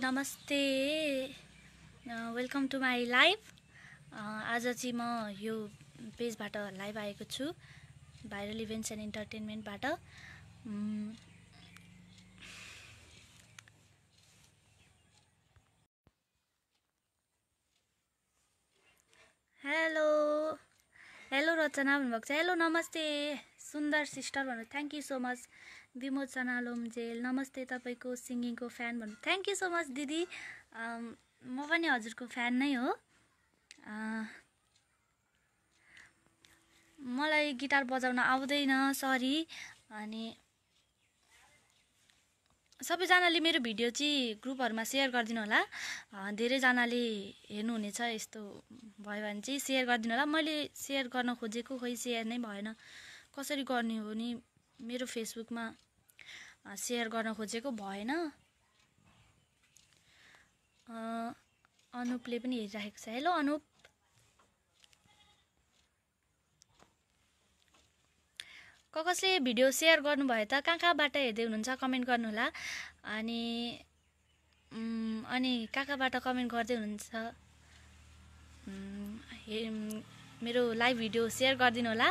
नमस्ते welcome to my live आज चाहिँ म यो पेजबाट लाइभ आएको छु भाइरल इभेन्ट्स एन्ड इन्टरटेन्मेन्टबाट हेलो हेलो रचना भन्नुभएको छ हेलो नमस्ते सुन्दर सिस्टर भन्नु thank you so much Bimochana Lomjel नमस्ते तपाईँको सिङ्गिङको फ्यान भन्नु थ्याङ्क यू सो मच दिदी म पनि हजुरको फ्यान नै हो मलाई गिटार बजाउन आउँदैन सरी अनि सबैजनाले मेरो भिडियो चाहिँ ग्रुपहरूमा सेयर गरिदिनु होला धेरैजनाले हेर्नुहुनेछ यस्तो भयो भने चाहिँ सेयर गरिदिनु होला मैले सेयर गर्न खोजेको खोइ सेयर नै भएन कसरी गर्ने हो नि मेरो फेसबुकमा सेयर गर्न खोजेको भएन अनुपले पनि हेरिराखेको छ हेलो अनुप क कसले भिडियो सेयर गर्नुभयो त कहाँ कहाँबाट हेर्दै हुनुहुन्छ कमेन्ट गर्नुहोला अनि अनि कहाँ कहाँबाट कमेन्ट गर्दै हुनुहुन्छ मेरो लाइभ भिडियो सेयर गरिदिनु होला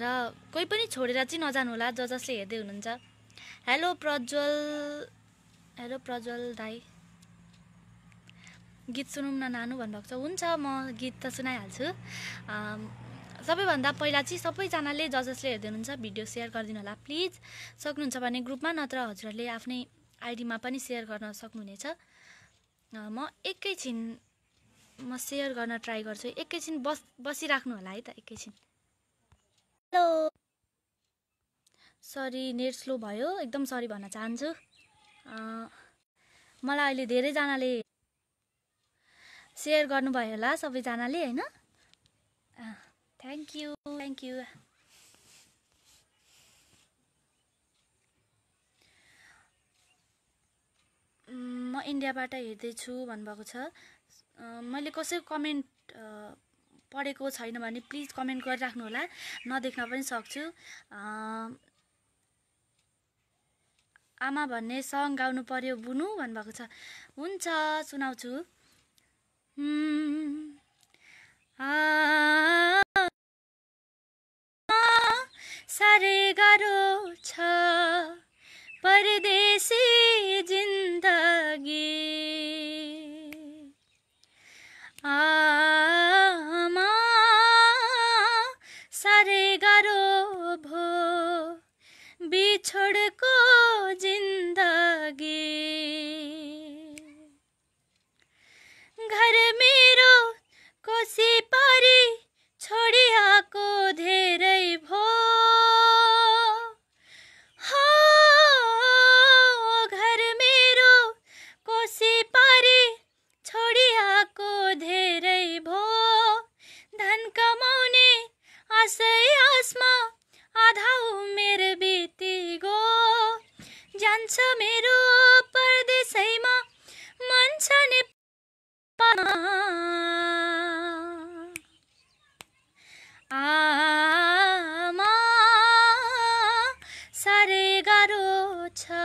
र कोही पनि छोडेर चाहिँ नजानु होला ज जसले हेर्दै हुनुहुन्छ हेलो प्रज्वल हेलो प्रज्वल दाई गीत सुनौँ न नानु भन्नुभएको छ हुन्छ म गीत त सुनाइहाल्छु सबैभन्दा पहिला चाहिँ सबैजनाले ज जसले हेर्दै हुनुहुन्छ भिडियो सेयर गरिदिनु होला प्लिज सक्नुहुन्छ भने ग्रुपमा नत्र हजुरहरूले आफ्नै आइडीमा पनि सेयर गर्न सक्नुहुनेछ म एकैछिन म सेयर गर्न ट्राई गर्छु एकैछिन बस बसिराख्नु होला है त एकैछिन हेलो सरी नेट स्लो भयो एकदम सरी भन्न चाहन्छु मलाई अहिले धेरैजनाले सेयर गर्नुभयो होला सबैजनाले होइन थ्याङ्क यू थ्याङ्क यू म इन्डियाबाट हेर्दैछु भन्नुभएको छ मैले कसैको कमेन्ट पढेको छैन भने प्लिज कमेन्ट गरिराख्नु होला नदेख्न पनि सक्छु आमा भन्ने सङ गाउनु पर्यो बुनु भन्नुभएको छ हुन्छ सुनाउँछु साह्रै गाह्रो छ परदेशी जिन्दगी আমা সারে গারো ভো বিছড় কো জিন্দগি घर मेरो कोसी पारी जान्छ मेरो परदेशैमा मन छ आमा साह्रै गाह्रो छ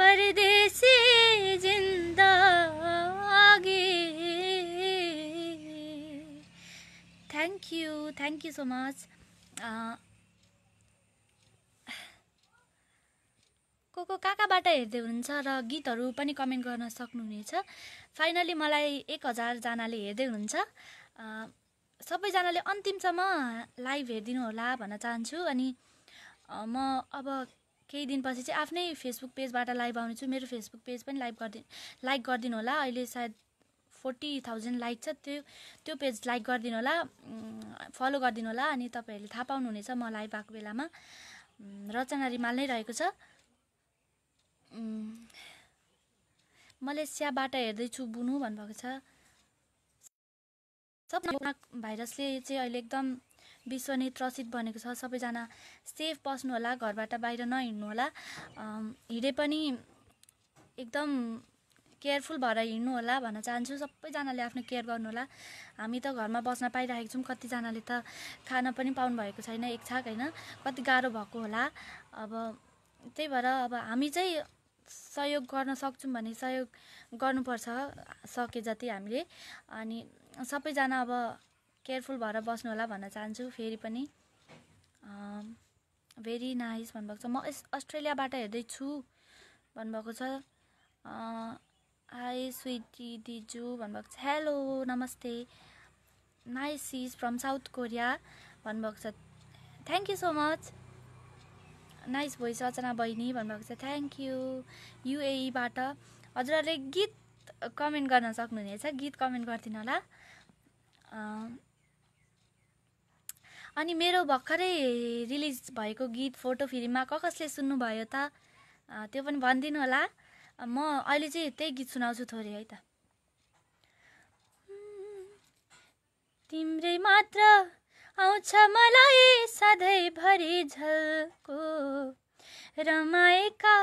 परदेशी thank you thank you so much हेर्दै हुनुहुन्छ र गीतहरू पनि कमेन्ट गर्न सक्नुहुनेछ फाइनली मलाई एक हजारजनाले हेर्दै हुनुहुन्छ सबैजनाले अन्तिमसम्म लाइभ हेरिदिनु होला भन्न चाहन्छु अनि म अब केही दिनपछि चाहिँ आफ्नै फेसबुक पेजबाट लाइभ आउनेछु मेरो फेसबुक पेज पनि लाइभ गरिदिनु लाइक गरिदिनु होला अहिले सायद फोर्टी थाउजन्ड लाइक छ त्यो त्यो पेज लाइक गरिदिनु होला फलो गरिदिनु होला अनि तपाईँहरूले थाहा पाउनुहुनेछ म लाइभ आएको बेलामा रचना रिमाल नै रहेको छ मलेसियाबाट हेर्दैछु बुनु भन्नुभएको छ सब भाइरसले चाहिँ अहिले एकदम विश्व नै त्रसित बनेको छ सबैजना सेफ बस्नु होला घरबाट बाहिर होला हिँडे पनि एकदम केयरफुल भएर हिँड्नु होला भन्न चाहन्छु सबैजनाले आफ्नो केयर गर्नु होला हामी त घरमा बस्न पाइरहेको छौँ कतिजनाले त खान पनि भएको छैन एक छाक होइन कति गाह्रो भएको होला अब त्यही भएर अब हामी चाहिँ सहयोग गर्न सक्छौँ भने सहयोग गर्नुपर्छ सके जति हामीले अनि सबैजना अब केयरफुल भएर बस्नु होला भन्न चाहन्छु फेरि पनि भेरी नाइस भन्नुभएको छ म अस्ट्रेलियाबाट हेर्दैछु भन्नुभएको छ आई स्विटी दिजु भन्नुभएको छ हेलो नमस्ते nice is from South Korea भन्नुभएको छ thank you so much nice voice Rachana बहिनी भन्नुभएको छ थ्याङ्क यू युएईबाट हजुरहरूले गीत कमेन्ट गर्न सक्नुहुनेछ गीत कमेन्ट गरिदिनु होला अनि मेरो भर्खरै रिलिज भएको गीत फोटो फिल्ममा क कसले सुन्नुभयो त त्यो पनि भनिदिनु होला म अहिले चाहिँ त्यही गीत सुनाउँछु थोरै है त तिम्रै मात्र आउँछ मलाई सधैँभरि झल्को रमाएका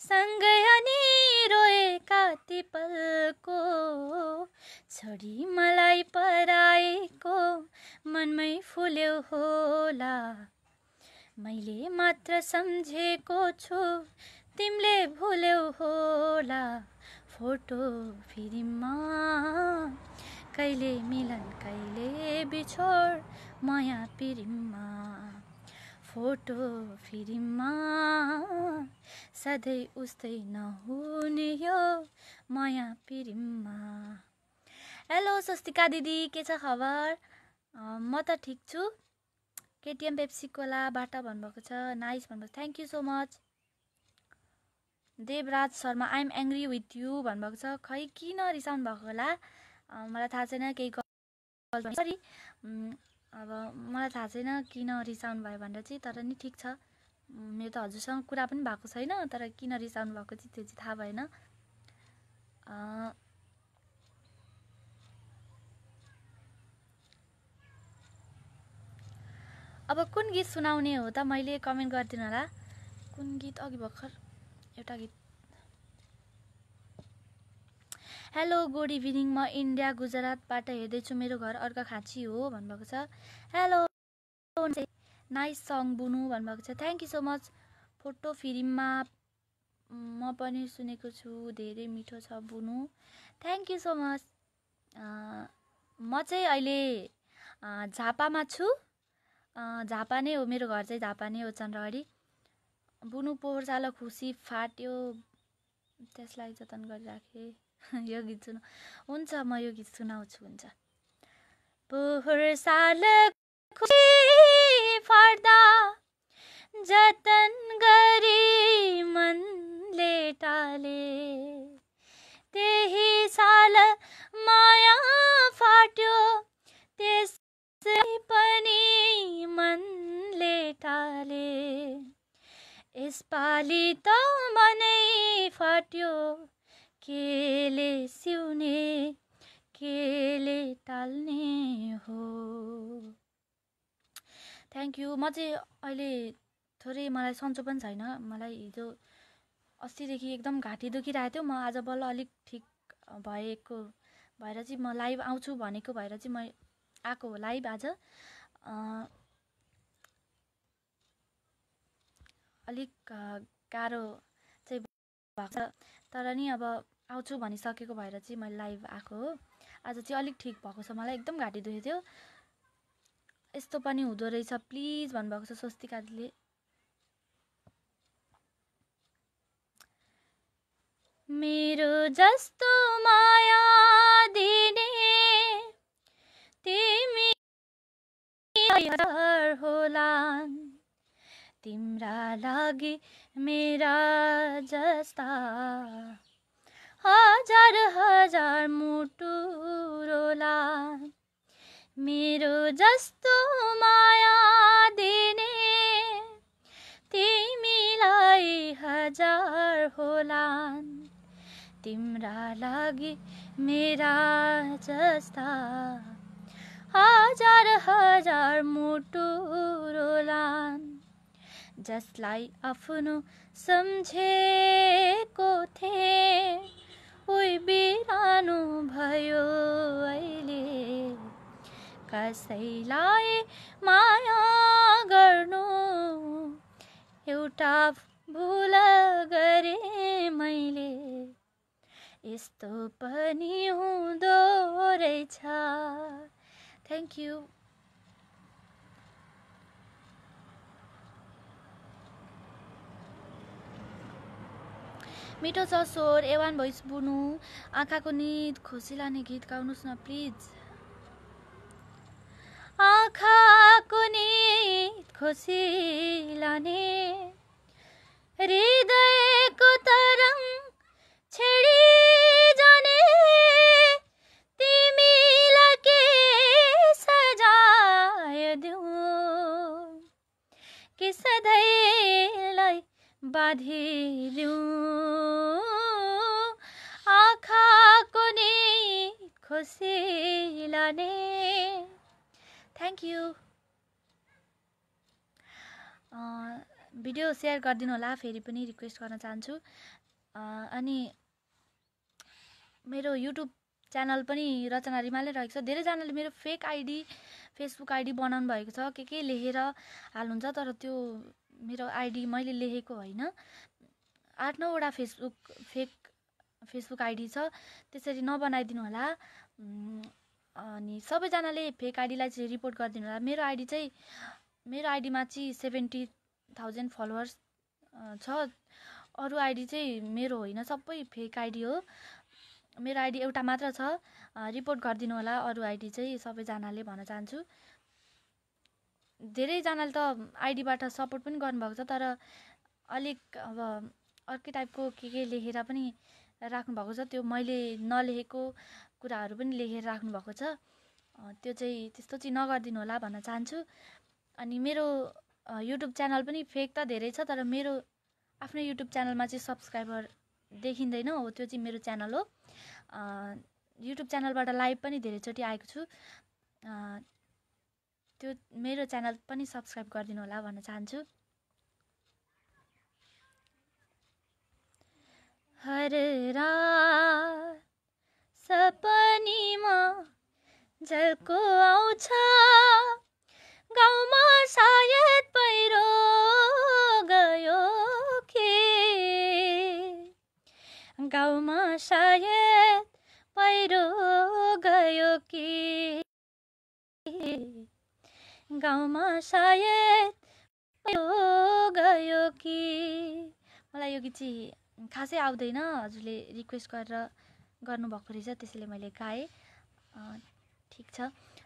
सँगै अनि रोएका तिपलको, छोरी मलाई पराएको मनमै फुल्यो होला मैले मात्र सम्झेको छु तिमीले भुल्यौ होला फोटो फिल्ममा कहिले मिलन कहिले बिछोड माया पिरिममा फोटो फिरिममा सधैँ उस्तै नहुने यो माया पिरिममा हेलो स्वस्तिका दिदी के छ खबर म त ठिक छु केटिएम पेप्सी कोलाबाट भन्नुभएको छ नाइस भन्नुभएको thank you so much Devraj Sharma I'm angry with you भन्नुभएको छ खै किन रिसाउनु भएको होला मलाई थाहा छैन केही सरी अब मलाई थाहा छैन किन रिसाउनु भयो भनेर चाहिँ तर नि ठिक छ मेरो त हजुरसँग कुरा पनि भएको छैन तर किन रिसाउनु भएको चाहिँ त्यो चाहिँ थाहा भएन अब कुन गीत सुनाउने हो त मैले कमेन्ट गरिदिनु होला कुन गीत अघि भर्खर एउटा गीत हेलो गुड इभिनिङ म इन्डिया गुजरातबाट हेर्दैछु मेरो घर अर्का खाँची हो भन्नुभएको छ हेलो नाइस सङ बुनु भन्नुभएको छ thank you so much photo फिल्ममा म पनि सुनेको छु धेरै मिठो छ Bunu thank you so much म चाहिँ अहिले झापामा छु झापा नै हो मेरो घर चाहिँ झापा नै हो चन्द्रगढी बुनु पोहोर साल खुसी फाट्यो त्यसलाई जतन गरिराखेँ यो गीत सुना हुन्छ म यो गीत सुनाउँछु हुन्छ पोहोर साल फर्दा जतन गरी मनले टाले त्यही साल माया फाट्यो त्यसै पनि मनले टाले यसपालि त मनै फाट्यो केले सिउने केले टाल्ने हो थ्याङ्क यू म चाहिँ अहिले थोरै मलाई सन्चो पनि छैन मलाई हिजो अस्तिदेखि एकदम घाँटी दुखिरहेको थियो म आज बल्ल अलिक ठिक भएको भएर चाहिँ म लाइभ आउँछु भनेको भएर चाहिँ म आएको हो लाइभ आज अलिक गाह्रो चाहिँ भएको छ तर नि अब आउँछु भनिसकेको भएर चाहिँ मैले लाइभ आएको हो आज चाहिँ अलिक ठिक भएको छ मलाई एकदम घाँटी दुखेको थियो यस्तो पनि हुँदो रहेछ प्लिज भन्नुभएको छ स्वस्तिकाले मेरो जस्तो माया दिने तिमी होला तिम्रा लागि मेरा जस्ता हजार हजार मुटुरोलाई मेरो जस्तो माया दिने तिमीलाई हजार होलान् तिम्रा लागि मेरा जस्ता हजार हजार मुटुरोलान् जसलाई आफ्नो सम्झेको थिएँ ओइ बिरानो भयो अहिले कसैलाई माया गर्नु एउटा भुल गरे मैले यस्तो पनि हुँदो रहेछ थ्याङ्क यू मिठो छ स्वर एवान भोइस बुनु आँखाको निद खुसी लाने गीत गाउनुहोस् न प्लिज आँखाको निद खुसी लाने हृदयको तरङ छेडी जाने तिमीलाई के सजाय दिउँ कि सधैँलाई बाँधिदिउँ हुने खुसी लाने थ्याङ्क यू भिडियो सेयर गरिदिनु होला फेरि पनि रिक्वेस्ट गर्न चाहन्छु अनि मेरो युट्युब च्यानल पनि रचना रिमालै रहेको छ धेरैजनाले मेरो फेक आइडी फेसबुक आइडी बनाउनु भएको छ के के लेखेर हाल्नुहुन्छ तर त्यो मेरो आइडी मैले लेखेको होइन आठ नौवटा फेसबुक फेक फेसबुक आइडी छ त्यसरी नबनाइदिनु होला अनि सबैजनाले फेक आइडीलाई चाहिँ रिपोर्ट गरिदिनु होला मेरो आइडी चाहिँ मेरो आइडीमा चाहिँ सेभेन्टी थाउजन्ड फलोवर्स छ अरू आइडी चाहिँ मेरो होइन सबै फेक आइडी हो मेरो आइडी एउटा मात्र छ रिपोर्ट गरिदिनु होला अरू आइडी चाहिँ सबैजनाले भन्न चाहन्छु धेरैजनाले त आइडीबाट सपोर्ट पनि गर्नुभएको छ तर अलिक अब अर्कै टाइपको के के लेखेर पनि राख्नुभएको छ त्यो मैले नलेखेको कुराहरू पनि लेखेर राख्नुभएको छ त्यो चाहिँ त्यस्तो चाहिँ नगरिदिनु होला भन्न चाहन्छु अनि मेरो युट्युब च्यानल पनि फेक त धेरै छ तर मेरो आफ्नै युट्युब च्यानलमा चाहिँ सब्सक्राइबर देखिँदैन हो त्यो चाहिँ मेरो च्यानल हो युट्युब च्यानलबाट लाइभ पनि धेरैचोटि आएको छु त्यो मेरो च्यानल पनि सब्सक्राइब गरिदिनु होला भन्न चाहन्छु हर रात सपनीमा झल्को आउँछ गाउँमा सायद पहिरो गयो के गाउँमा सायद पहिरो गयो कि गाउँमा सायद गयो कि मलाई यो गीत चाहिँ खासै आउँदैन हजुरले रिक्वेस्ट गरेर गर्नुभएको रहेछ त्यसैले मैले गाएँ ठिक छ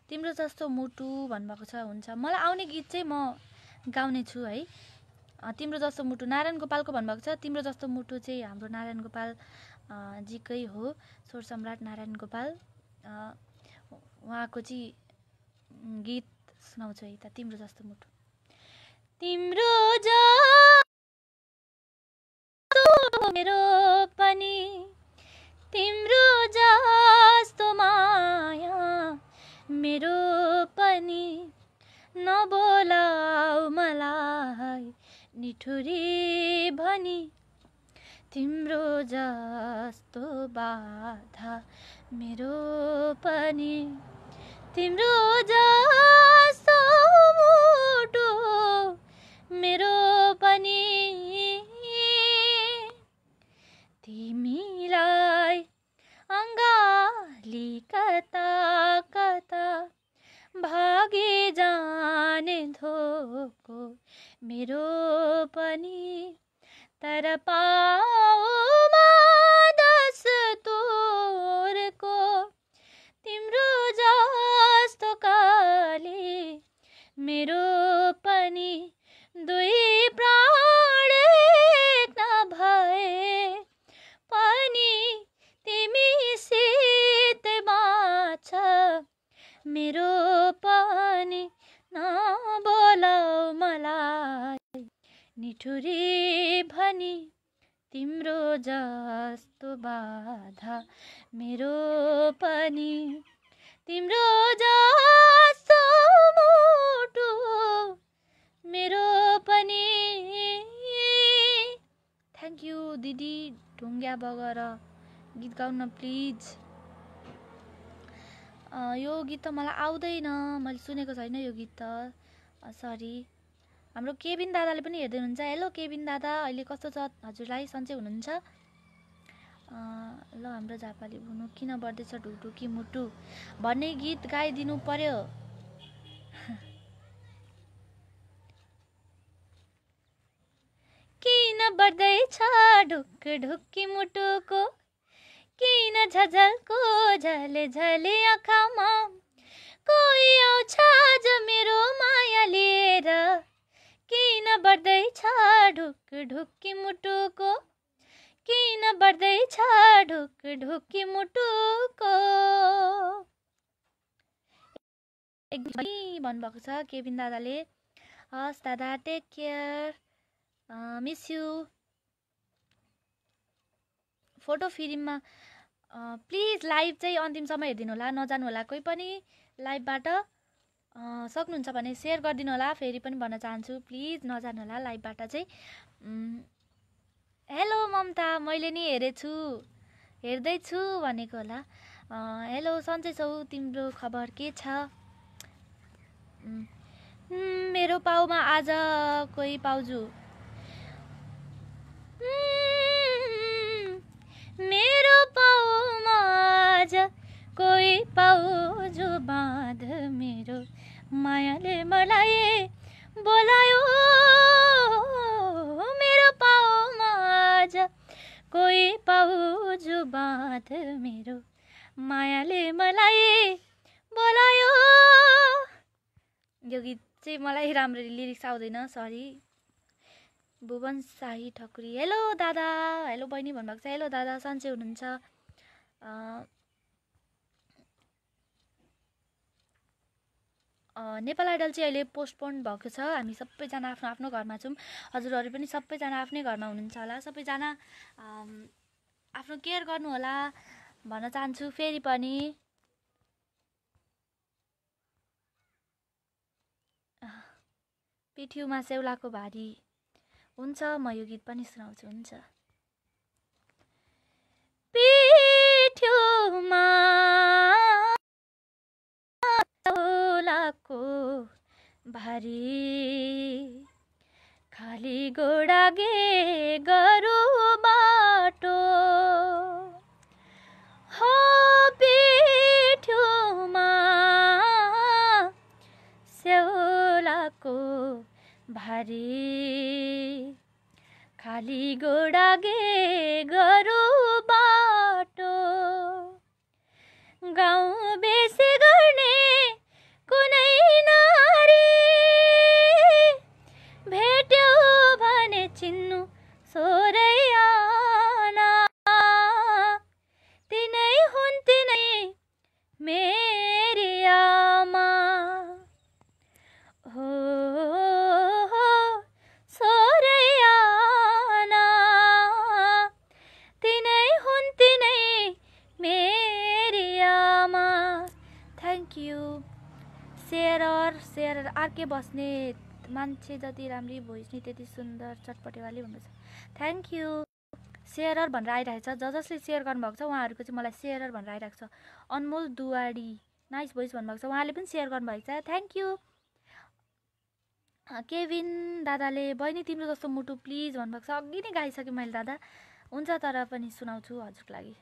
तिम्रो जस्तो मुटु भन्नुभएको छ हुन्छ मलाई आउने गीत चाहिँ म गाउने छु है तिम्रो जस्तो मुटु नारायण गोपालको भन्नुभएको छ तिम्रो जस्तो मुटु चाहिँ हाम्रो नारायण गोपाल जीकै हो स्वर सम्राट नारायण गोपाल उहाँको चाहिँ गीत सुनाउँछु है त तिम्रो जस्तो मुटु तिम्रो मेरो पनि तिम्रो जस्तो माया मेरो पनि नबोलाऊ मलाई निठुरी भनी तिम्रो जस्तो बाधा मेरो पनि तिम्रो ज मेरो पनि तर पास तोरको तिम्रो जस्तो काली मेरो पनि दुई प्राण नभए पनि तिमी सित मेरो निठुरी भनी तिम्रो जस्तो बाधा मेरो पनि तिम्रो जस्तो मोटो मेरो पनि थ्याङ्क यू दिदी ढुङ्ग्या बगर गीत गाउन प्लिज यो गीत त मलाई आउँदैन मैले सुनेको छैन यो गीत त सरी हाम्रो केबिन दादाले पनि हेर्दै हुनुहुन्छ हेलो केबिन दादा अहिले कस्तो छ हजुरलाई सन्चै हुनुहुन्छ ल हाम्रो झापाले हुनु किन बढ्दैछ ढुकढुकी मुटु भन्ने गीत गाइदिनु पर्यो किन बढ्दैछ ढुकढुकी मुटुको किन झझलको झले झले आँखामा कोही आउँछ आज मेरो माया लिएर किन बढ्दैछ ढुक ढुकी मुटुको किन बढ्दैछ ढुक ढुकी मुटुको भन्नुभएको छ केबिन दादाले हस् दादा take care miss you photo फिल्ममा प्लिज लाइभ चाहिँ अन्तिमसम्म हेरिदिनु होला नजानु होला कोही पनि लाइभबाट सक्नुहुन्छ भने सेयर गरिदिनु होला फेरि पनि भन्न चाहन्छु प्लिज नजानु होला लाइभबाट चाहिँ हेलो ममता मैले नि हेरेछु हेर्दैछु भनेको होला हेलो सन्चै छौ तिम्रो खबर के छ मेरो पाउमा आज कोही पाउजु मेरो पाउमा आज कोही पाउजु बाँध मेरो मायाले मलाई बोलायो मेरो पाउमा आज कोही पाउ जो बाँध मेरो मायाले मलाई बोलायो यो गीत चाहिँ मलाई राम्ररी लिरिक्स आउँदैन सरी भुवन साई ठकुरी हेलो दादा हेलो बहिनी भन्नुभएको छ हेलो दादा सन्चै हुनुहुन्छ नेपाल आइडल चाहिँ अहिले पोस्टपोन भएको छ हामी सबैजना आफ्नो आफ्नो घरमा छौँ हजुरहरू पनि सबैजना आफ्नै घरमा हुनुहुन्छ होला सबैजना आफ्नो केयर गर्नुहोला भन्न चाहन्छु फेरि पनि पिठ्युमा सेउलाको भारी हुन्छ म यो गीत पनि सुनाउँछु हुन्छ पिठ्युमा झोलाको भारी खाली घोडा गे गरु बाटो हो पिठोमा सेउलाको भारी खाली घोडा गे गरु बाटो गाउँ बेसी गर्ने सेयरर सेयरर आरके बस्ने मान्छे जति राम्री भोइस नि त्यति सुन्दर चटपटेवाली भन्दैछ थ्याङ्क यू सेयरर भनेर आइरहेको छ ज जसले सेयर गर्नुभएको छ उहाँहरूको चाहिँ मलाई सेयरर भनेर आइरहेको छ अनमोल दुवाडी नाइस भोइस भन्नुभएको छ उहाँले पनि सेयर गर्नुभएको छ थ्याङ्क यू केविन दादाले बहिनी तिम्रो जस्तो मुटु प्लिज भन्नुभएको छ अघि नै गाइसकेँ मैले दादा हुन्छ तर पनि सुनाउँछु हजुरको लागि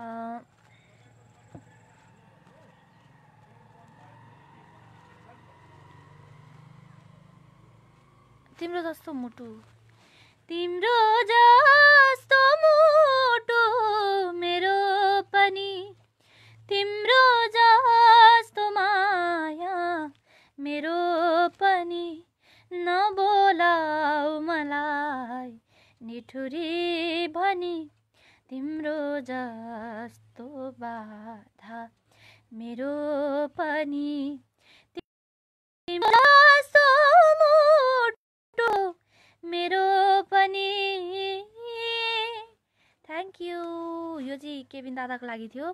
तिम्रो जस्तो मुटु तिम्रो जस्तो मुटु मेरो पनि तिम्रो जस्तो माया मेरो पनि नबोलाऊ मलाई निठुरी भनी तिम्रो जस्तो बाधा मेरो पनि मेरो पनि थ्याङ्क यू यो चाहिँ केबिन दादाको लागि थियो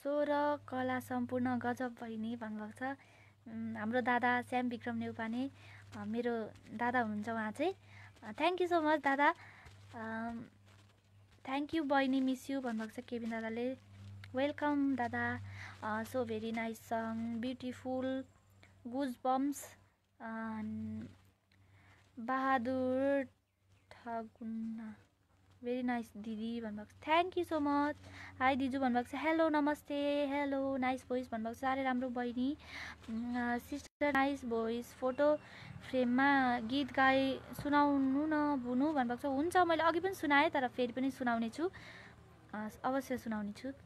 सोह्र कला सम्पूर्ण गजब बहिनी भन्नुभएको छ हाम्रो दादा श्याम विक्रम नेउपाने मेरो दादा हुनुहुन्छ उहाँ चाहिँ थ्याङ्क यू सो मच दादा थ्याङ्क यू बहिनी मिस यु भन्नुभएको छ केबिन दादाले वेलकम दादा so very nice song beautiful goosebumps Bahadur Thagunna very nice दिदी भन्नुभएको छ thank you so much hi दिजु भन्नुभएको छ हेलो नमस्ते हेलो नाइस भोइस भन्नुभएको छ साह्रै राम्रो बहिनी सिस्टर नाइस भोइस फोटो फ्रेममा गीत गाए सुनाउनु नभुनु भन्नुभएको छ हुन्छ मैले अघि पनि सुनाएँ तर फेरि पनि सुनाउने छु अवश्य सुनाउने छु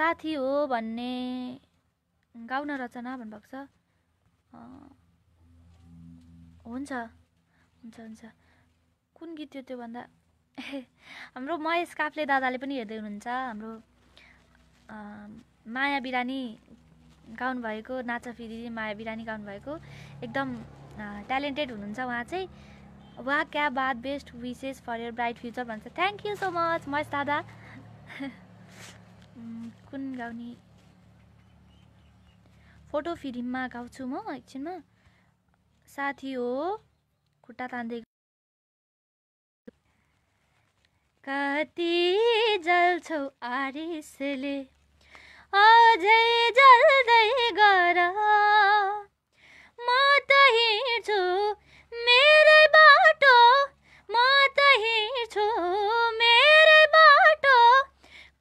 साथी हो भन्ने गाउन रचना भन्नुभएको छ हुन्छ हुन्छ हुन्छ कुन गीत थियो त्यो भन्दा हाम्रो महेश काफ्ले दादाले पनि हेर्दै हुनुहुन्छ हाम्रो माया बिरानी भएको नाचा फेरि माया बिरानी भएको एकदम ट्यालेन्टेड हुनुहुन्छ उहाँ चाहिँ वा क्या बाद best wishes for your bright future भन्छ thank you so much Mahesh दादा कुन गाउने फोटो फिल्ममा गाउँछु म एकछिनमा साथी हो खुट्टा तान्दै कति जल्छौ आरिसले अझै जल्दै गर म त हिँड्छु मेरै बाटो म त हिँड्छु मेरै बाटो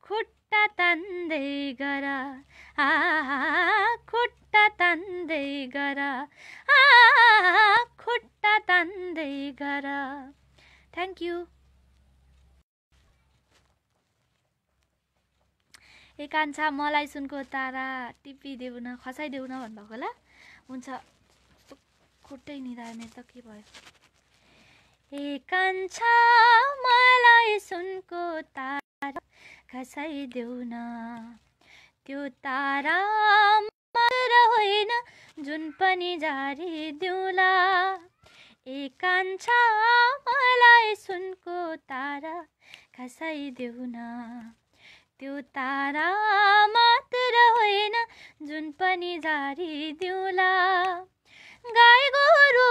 खुट्टा तान्दै गर खुट्टा तान्दै गर खुट्टा तान्दै गर थ्याङ्क यू ए कान्छा मलाई सुनको तारा टिपिदेऊ न खसाइदेऊ न भन्नुभएको होला हुन्छ खुट्टै निधार मेरो त के भयो ए कान्छा मलाई सुनको तारा खसाइदेऊ न त्यो तारा होइन जुन पनि जारी दिउला ए कान्छा मलाई सुनको तारा खसाइदेऊ न त्यो तारा मात्र होइन जुन पनि दिउला गाई गोरु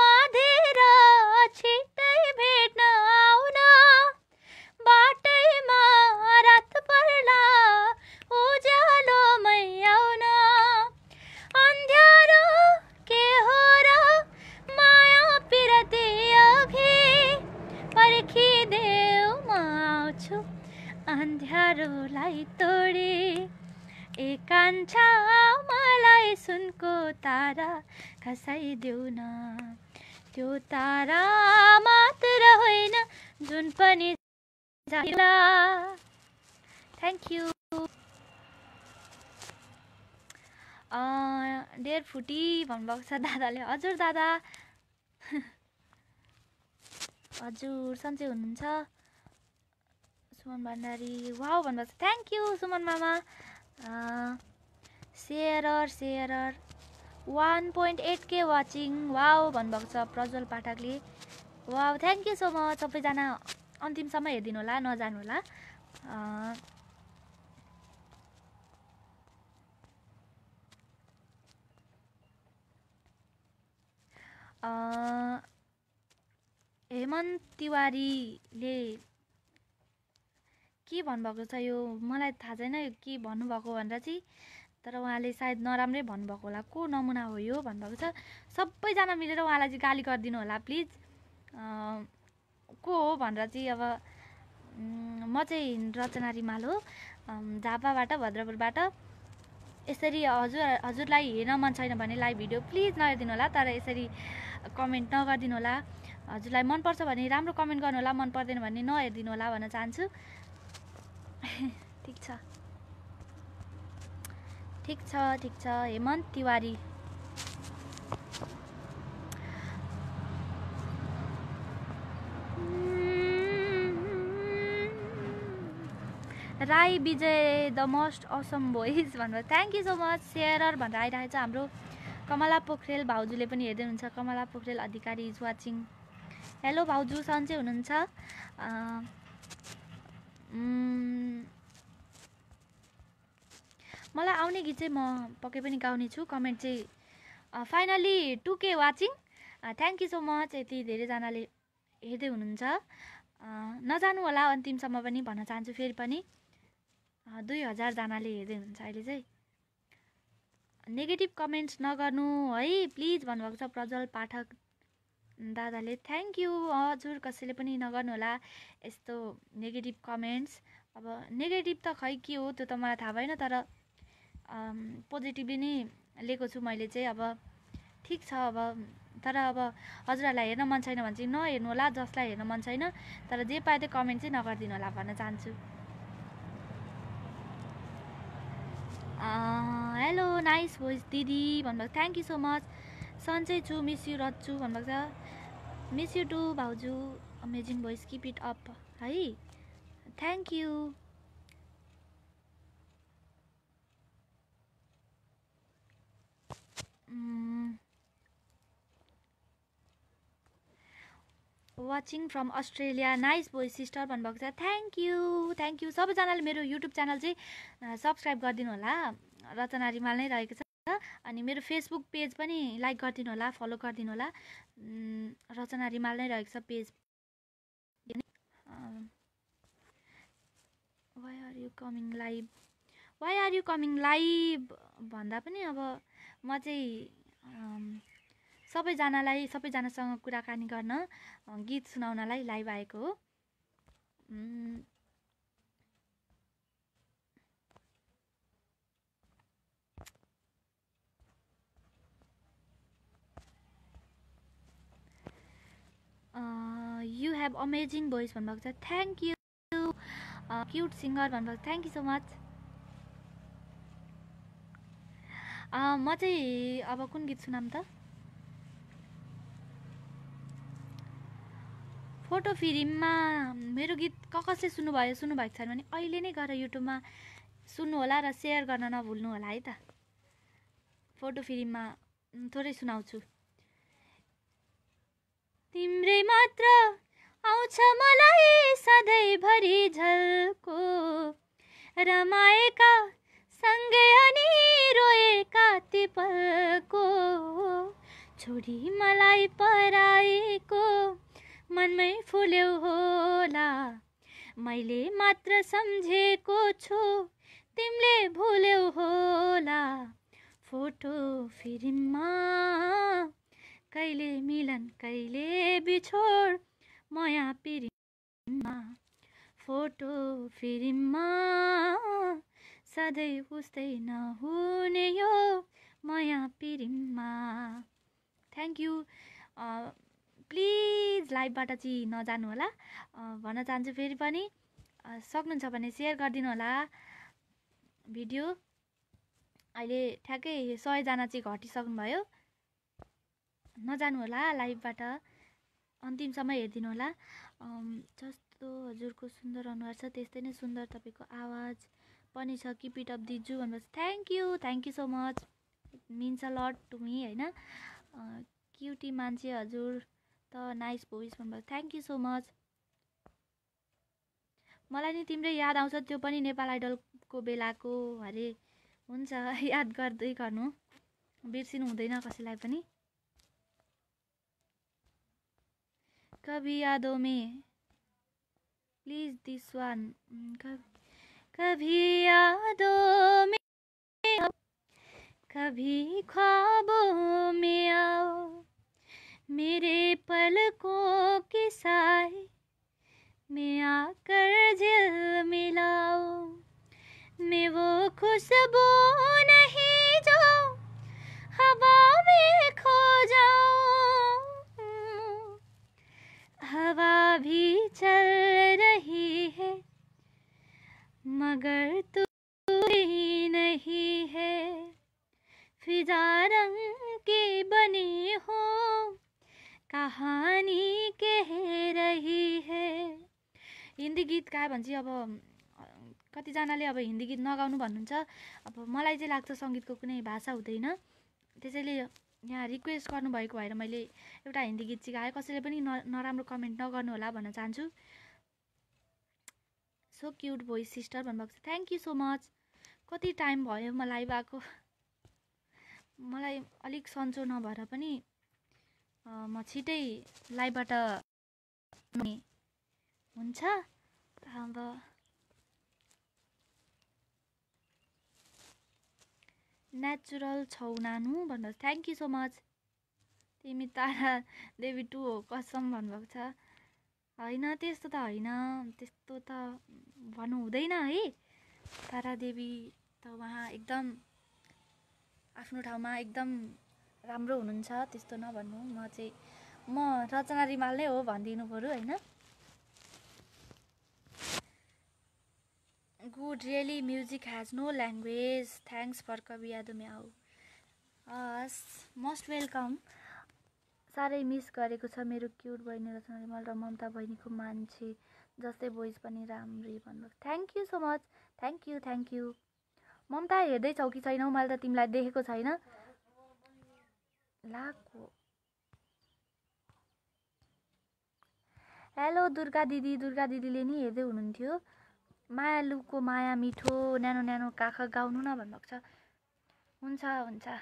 बाँधेर छिटै भेट्न आउन बाटैमा रात पर्ला अन्ध्यारोलाई तोडे एकान्छा मलाई सुनको तारा खसाइदेऊ न त्यो तारा मात्र होइन जुन पनि थ्याङ्क यू डेढ फुटी भन्नुभएको छ दादाले हजुर दादा हजुर सन्चै हुनुहुन्छ सुमन भण्डारी वाउ भन्नुभएको छ थ्याङ्क यू सुमन मामा सेयरर सेयरर one point eight K watching wow भन्नुभएको छ प्रज्वल पाठकले wow thank you so much सबैजना अन्तिमसम्म हेरिदिनु होला नजानु होला uh, uh, हेमन्त तिवारीले के भन्नुभएको छ यो मलाई थाहा छैन यो के भन्नुभएको भनेर चाहिँ तर उहाँले सायद नराम्रै भन्नुभएको होला को नमुना हो यो भन्नुभएको छ सबैजना मिलेर उहाँलाई चाहिँ गाली गरिदिनु होला प्लिज को हो भनेर चाहिँ अब म चाहिँ रचना रिमाल हो झापाबाट भद्रपुरबाट यसरी हजुर हजुरलाई हेर्न मन छैन भने लाइभ भिडियो प्लिज नहेरिदिनु होला तर यसरी कमेन्ट नगरिदिनु होला हजुरलाई मनपर्छ भने राम्रो कमेन्ट गर्नु होला मन पर्दैन भने नहेरिदिनु होला भन्न चाहन्छु ठिक छ ठिक छ ठिक छ Hemant Tiwari Rai Vijay the most awesome voice भनेर thank you so much share भनेर आइरहेको छ हाम्रो कमला पोखरेल भाउजूले पनि हेर्दै हुनुहुन्छ Kamala Pokharel Adhikari is watching hello भाउजू सन्चै हुनुहुन्छ मलाई आउने गीत चाहिँ म पक्कै पनि गाउने छु कमेन्ट चाहिँ finally two K watching thank you so much यति धेरैजनाले हेर्दै हुनुहुन्छ नजानु होला अन्तिमसम्म पनि भन्न चाहन्छु फेरि पनि दुई हजारजनाले हेर्दै हुनुहुन्छ अहिले चाहिँ नेगेटिभ कमेन्ट्स नगर्नु है प्लिज भन्नुभएको छ प्रज्वल पाठक दादाले थ्याङ्क यू हजुर कसैले पनि नगर्नु होला यस्तो नेगेटिभ कमेन्ट्स अब नेगेटिभ त खै के हो त्यो त मलाई थाहा भएन तर पोजिटिभली नै लिएको छु मैले चाहिँ अब ठिक छ अब तर अब हजुरहरूलाई हेर्न मन छैन भने चाहिँ नहेर्नु होला जसलाई हेर्न मन छैन तर जे पाए त्यो कमेन्ट चाहिँ नगरिदिनु होला भन्न चाहन्छु हेलो नाइस भोइस दिदी भन्नुभएको थ्याङ्क यू सो मच सन्चै छु मिस यु रच्छु भन्नुभएको छ मिस यु टु भाउजू amazing voice keep it up है thank you watching from Australia nice voice sister भन्नुभएको छ थ्याङ्क यू थ्याङ्क यू सबैजनाले मेरो युट्युब च्यानल चाहिँ सब्सक्राइब गरिदिनु होला रचना रिमाल नै रहेको छ अनि मेरो फेसबुक पेज पनि लाइक गरिदिनु होला फलो गरिदिनु होला रचना रिमाल नै रहेको छ page why are you coming live why are you coming live भन्दा पनि अब म चाहिँ सबैजनालाई सबैजनासँग कुराकानी गर्न गीत सुनाउनलाई लाइभ आएको हो यु हेभ अमेजिङ भोइस भन्नुभएको छ थ्याङ्क यू क्युट सिङ्गर भन्नुभएको थ्याङ्क यू सो मच म चाहिँ अब कुन गीत सुनाम त फोटो फिल्ममा मेरो गीत क कसले सुन्नुभयो सुन्नुभएको छैन भने अहिले नै गएर युट्युबमा सुन्नुहोला र सेयर गर्न नभुल्नु होला है त फोटो फिल्ममा थोरै सुनाउँछु तिम्रै मात्र आउँछ मलाई सधैँभरि झल्को रमाएका सँगै अनि रोएका तिपलको, पलको छोडी मलाई पराएको मनमै फुल्यो होला मैले मात्र सम्झेको छु तिमीले भुल्यौ होला फोटो फिल्ममा कहिले मिलन कहिले बिछोड माया पिरिममा फोटो फिल्ममा सधैँ उस्तै नहुने यो माया पिरिममा थ्याङ्क यू प्लिज लाइभबाट चाहिँ नजानु होला भन्न चाहन्छु फेरि पनि सक्नुहुन्छ भने सेयर गरिदिनु होला भिडियो अहिले ठ्याक्कै सयजना चाहिँ घटिसक्नुभयो नजानु होला लाइभबाट अन्तिमसम्म हेरिदिनु होला जस्तो हजुरको सुन्दर अनुहार छ त्यस्तै नै सुन्दर तपाईँको आवाज पनि छ कि पिट अप दिजु भन्नुहोस् thank you thank you so much means a lot to me होइन क्युटी मान्छे हजुर त नाइस भोइस भन्नुभयो थ्याङ्क यू सो मच मलाई नि तिम्रै याद आउँछ त्यो पनि नेपाल आइडलको बेलाको अरे हुन्छ याद गर्दै गर्नु बिर्सिनु हुँदैन कसैलाई पनि कभी यादों में प्लीज दिस वन कभी यादों में कभी ख्वाबों में आओ मेरे पलकों के साए में आकर जल मिलाओ मैं वो खुशबू कतिजनाले अब हिन्दी गीत नगाउनु भन्नुहुन्छ अब मलाई चाहिँ लाग्छ सङ्गीतको कुनै भाषा हुँदैन त्यसैले यहाँ रिक्वेस्ट गर्नुभएको भएर मैले एउटा हिन्दी गीत सिकाएँ कसैले पनि नराम्रो कमेन्ट नगर्नु होला भन्न चाहन्छु सो क्युट भोइस सिस्टर भन्नुभएको छ थ्याङ्क यू सो मच कति टाइम भयो म लाइभ भएको मलाई अलिक सन्चो नभएर पनि म छिटै लाइभबाट हुन्छ अब नेचुरल छौ नानु भन्नुहोस् थ्याङ्क यू सो मच तिमी तारा देवी टु हो कसम भन्नुभएको छ होइन त्यस्तो त होइन त्यस्तो त भन्नु हुँदैन है तारा देवी त उहाँ एकदम आफ्नो ठाउँमा एकदम राम्रो हुनुहुन्छ त्यस्तो नभन्नु म चाहिँ म रचना रिमाल नै हो भनिदिनु पऱ्यो होइन good really music has no language thanks for Kavi यादुमे आउ हस् मोस्ट वेलकम साह्रै मिस गरेको छ मेरो क्युट बहिनी रचना र ममता बहिनीको मान्छे जस्तै भोइस पनि राम्री भन्नुभएको thank you so much thank you thank you Mamata हेर्दैछौ कि छैनौ मैले त तिमीलाई देखेको छैन लाको हेलो दुर्गा दिदी दुर्गा दिदीले नि हेर्दै हुनुहुन्थ्यो मायालुको माया मिठो न्यानो न्यानो काख गाउनु न भन्नुभएको छ हुन्छ हुन्छ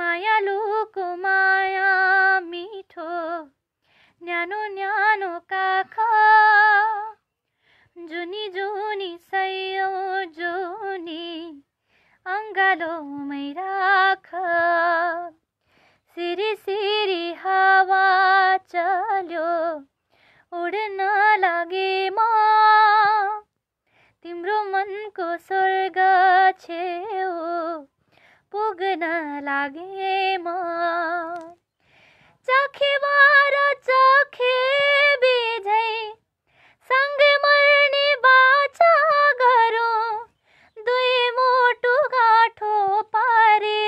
मायालुको माया मिठो न्यानो न्यानो काख जुनी जुनी सयो जुनी मै राख सिरी सिरी हावा चल्यो उड्न म तिम्रो मनको स्वर्ग छेउ पुग्न म चखे र चखे बिझै सँगै मर्ने बाचा गरौँ दुई मोटु गाठो पारे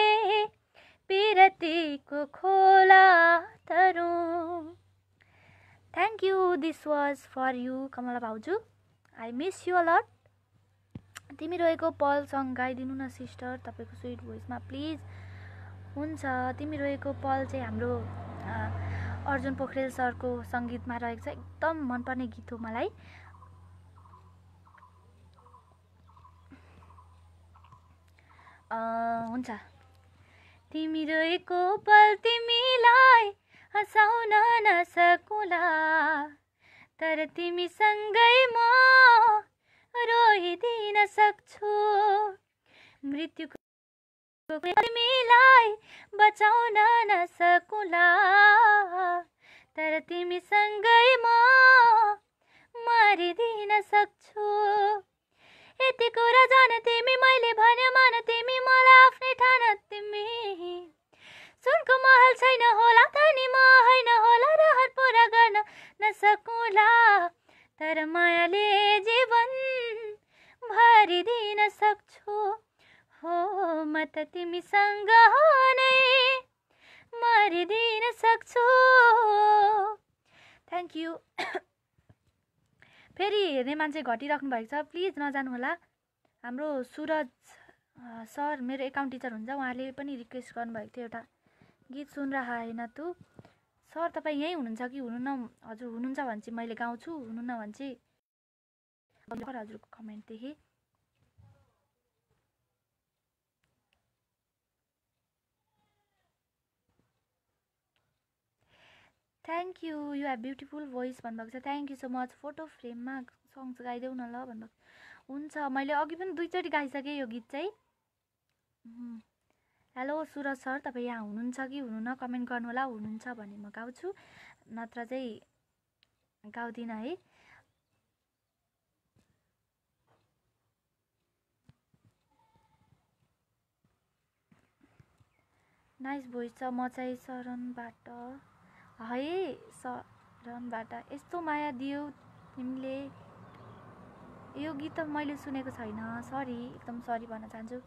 पिरतीको खोला तरौँ thank you this was for you Kamala भाउजू आई मिस यु अलट तिमी रहेको पल सङ गाइदिनु न सिस्टर तपाईँको स्विट भोइसमा प्लिज हुन्छ तिमी रहेको पल चाहिँ हाम्रो अर्जुन पोखरेल सरको सङ्गीतमा रहेको छ एकदम मनपर्ने गीत हो मलाई हुन्छ तिमी रहेको पल तिमीलाई हँसाउन नसकुला तर तिमीसँगै म रोइदिन सक्छु मृत्युको तिमीलाई बचाउन नसकुला तर तिमीसँगै म मारिदिन सक्छु यति कुरा जान तिमी मैले भने मान तिमी मलाई आफ्नै ठान तिमी सुनको महल छैन होला धनी म होइन होला रहर पुरा गर्न नसकुला तर मायाले जीवन भरिदिन सक्छु हो म त तिमीसँग हो नै मरिदिन सक्छु थ्याङ्क यू फेरि हेर्ने मान्छे घटिराख्नु भएको छ प्लिज नजानु होला हाम्रो सुरज सर मेरो एकाउन्ट टिचर हुन्छ उहाँले पनि रिक्वेस्ट गर्नुभएको थियो एउटा गीत सुन रहा है न तु सर तपाईँ यहीँ हुनुहुन्छ कि हुनुहुन्न हजुर हुनुहुन्छ भने चाहिँ मैले गाउँछु हुनुहुन्न भने चाहिँ हजुरको कमेन्ट देखेँ thank you you have beautiful voice भन्नुभएको छ thank you so much photo फ्रेममा सङ्ग्स गाइदेऊ न ल भन्नुभएको हुन्छ मैले अघि पनि दुईचोटि गाइसकेँ यो गीत चाहिँ हेलो सुरज सर तपाईँ यहाँ हुनुहुन्छ कि हुनुहुन्न कमेन्ट गर्नु होला हुनुहुन्छ भने म गाउँछु नत्र चाहिँ गाउँदिनँ है नाइस भोइस छ म चाहिँ शरणबाट है शरणबाट यस्तो माया दियो तिमीले यो गीत त मैले सुनेको छैन सरी एकदम सरी भन्न चाहन्छु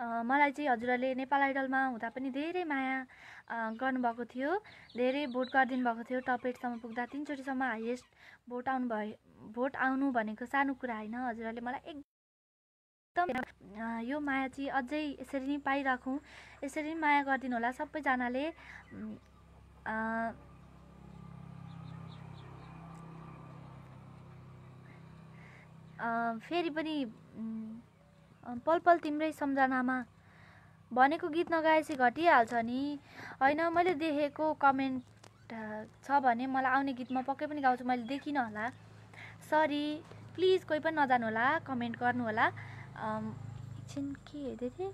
मलाई चाहिँ हजुरहरूले नेपाल आइडलमा हुँदा पनि धेरै माया गर्नुभएको थियो धेरै भोट गरिदिनु भएको थियो टप एटसम्म पुग्दा तिनचोटिसम्म हाइएस्ट भोट आउनु भयो भोट आउनु भनेको सानो कुरा होइन हजुरहरूले मलाई एकदम यो माया चाहिँ अझै यसरी नै पाइराखौँ यसरी नै माया गरिदिनु होला सबैजनाले फेरि पनि पल पल तिम्रै सम्झनामा भनेको गीत नगाएपछि घटिहाल्छ नि होइन मैले देखेको कमेन्ट छ भने मलाई आउने गीत म पक्कै पनि गाउँछु मैले देखिनँ होला सरी प्लिज कोही पनि नजानु होला कमेन्ट गर्नु होला एकछिन के हेर्दै थिएँ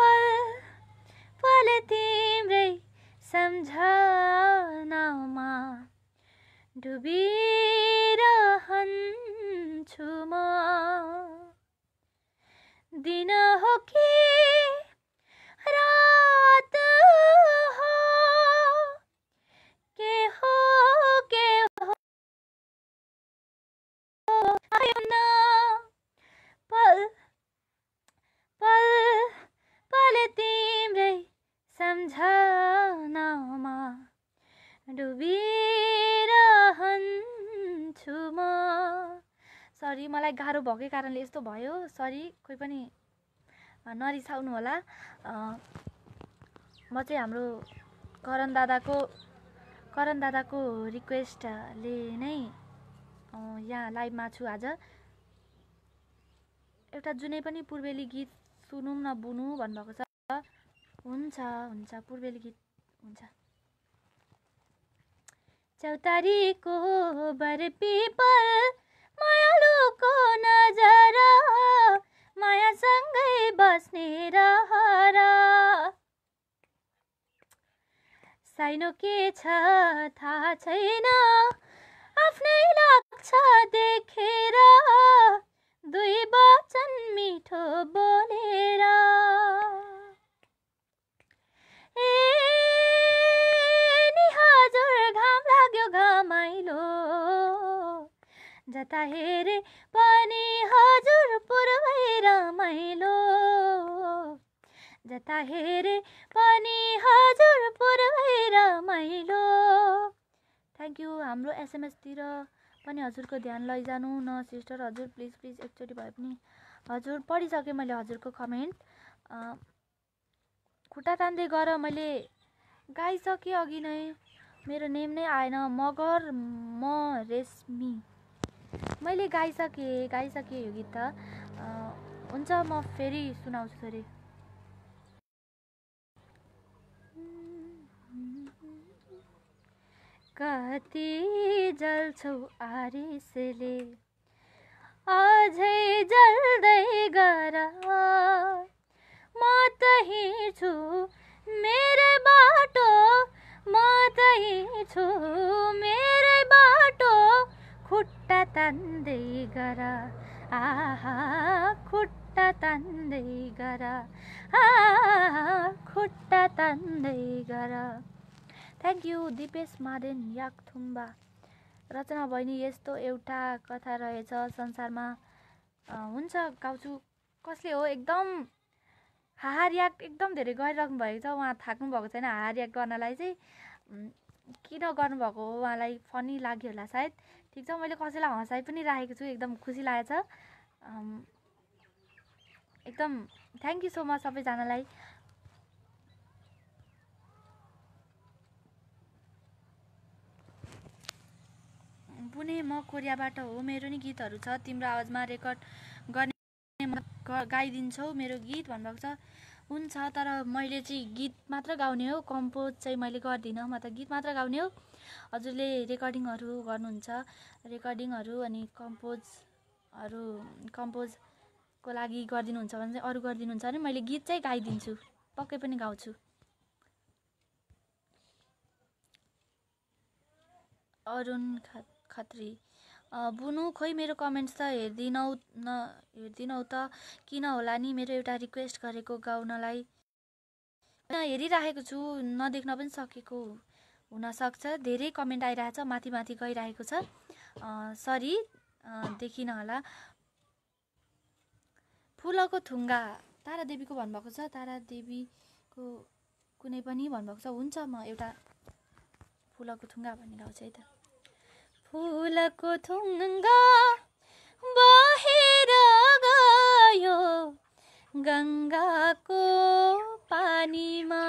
पल पल तिम्रै सम्झनामा डुबिरहन्छु म दिन हो कि रात हो के हो के हो न पल पल पल तिम्रै सम्झ मलाई गाह्रो भएकै कारणले यस्तो भयो सरी कोही पनि नरिसाउनु होला म चाहिँ हाम्रो करण दादाको करण दादाको रिक्वेस्टले नै यहाँ लाइभमा छु आज एउटा जुनै पनि पूर्वेली गीत सुनौँ नबुनु भन्नुभएको छ हुन्छ हुन्छ पूर्वेली गीत हुन्छ चौतारीको बर पिपल मायालुको नजर मायासँगै बस्ने रहर साइनो के छ थाहा छैन आफ्नै लाग्छ देखेर दुई वचन मिठो बोलेर ए जता हेरे पनि हजुर पूर्वै रमाइलो जता हेरे पनि हजुर पूर्वै रमाइलो थ्याङ्क यू हाम्रो एसएमएसतिर पनि हजुरको ध्यान लैजानु न सिस्टर हजुर प्लिज प्लिज एकचोटि भए पनि हजुर पढिसकेँ मैले हजुरको कमेन्ट खुट्टा तान्दै गर मैले गाइसकेँ अघि नै मेरो नेम नै आएन मगर म रेशमी मैले गाइसकेँ गाइसकेँ यो गीत त हुन्छ म फेरि सुनाउँछु फेरि कति जल्छौ आरिसले आजै जल्दै गर म त हिँड्छु मेरो बाटो म त हिँड्छु मेरो बाटो खुट्टा तान्दै गर आहा खुट्टा तान्दै गर आहा खुट्टा तान्दै गर थ्याङ्क यू दिपेश मादेन याकथुम्बा रचना बहिनी यस्तो एउटा कथा रहेछ संसारमा हुन्छ गाउँछु कसले हो एकदम हाहार याक एकदम धेरै गरिरहनु भएको छ उहाँ थाक्नु भएको छैन हाहार याक गर्नलाई चाहिँ किन गर्नुभएको हो उहाँलाई फनी लाग्यो होला सायद ठिक छ मैले कसैलाई हँसाइ पनि राखेको छु एकदम खुसी लागेको छ एकदम थ्याङ्क यू सो मच सबैजनालाई पुणे म कोरियाबाट हो मेरो नि गीतहरू छ तिम्रो आवाजमा रेकर्ड गर्ने गाइदिन्छौ मेरो गीत भन्नुभएको छ हुन्छ तर मैले चाहिँ गीत मात्र गाउने हो कम्पोज चाहिँ मैले गर्दिनँ म त गीत मात्र गाउने हो हजुरले रेकर्डिङहरू गर्नुहुन्छ रेकर्डिङहरू अनि कम्पोजहरू कम्पोजको लागि गरिदिनुहुन्छ भने चाहिँ अरू गरिदिनुहुन्छ भने मैले गीत चाहिँ गाइदिन्छु पक्कै पनि गाउँछु अरुण खत्री बुनु खोइ मेरो कमेन्ट्स त हेर्दिनौ न हेरिदिनौ त किन होला नि मेरो एउटा रिक्वेस्ट गरेको गाउनलाई हेरिराखेको छु नदेख्न पनि सकेको हुनसक्छ धेरै कमेन्ट आइरहेछ माथि माथि गइरहेको छ सरी देखिन होला फुलको थुङ्गा तारादेवीको भन्नुभएको छ तारादेवीको कुनै पनि भन्नुभएको छ हुन्छ म एउटा फुलको थुङ्गा भन्ने गाउँछु है त फुलको थुङ्गा बाहिर गयो गङ्गाको पानीमा